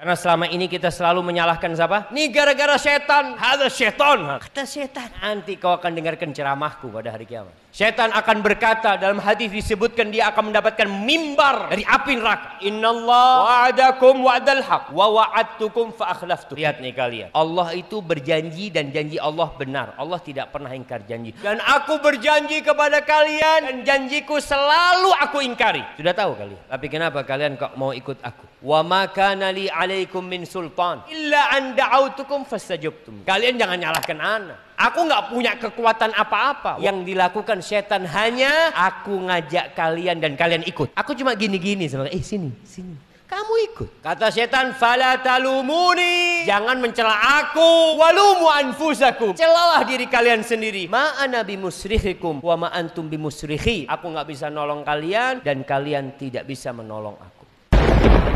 Karena selama ini kita selalu menyalahkan siapa? Nih gara-gara setan, ada setan. Kata setan. Nanti kau akan dengarkan ceramahku pada hari kiamat. Setan akan berkata dalam hadis disebutkan dia akan mendapatkan mimbar dari api neraka. Innallah wa'adakum wa'dal haq wa wa'adtukum fa Lihat nih kalian. Allah itu berjanji dan janji Allah benar. Allah tidak pernah ingkar janji. Dan aku berjanji kepada kalian dan janjiku selalu aku ingkari. Sudah tahu kalian. Tapi kenapa kalian kok mau ikut aku? Wa makanali alaikum min sultan illa an da'autukum fastajabtum. Kalian jangan nyalahkan ana. Aku nggak punya kekuatan apa-apa. Yang dilakukan setan hanya aku ngajak kalian dan kalian ikut. Aku cuma gini-gini sama eh sini, sini. Kamu ikut. Kata setan, "Fala talumuni." Jangan mencela aku. Walumu anfusaku. Celalah diri kalian sendiri. Ma ana bimusrihikum wa ma antum bimusrihi. Aku nggak bisa nolong kalian dan kalian tidak bisa menolong aku.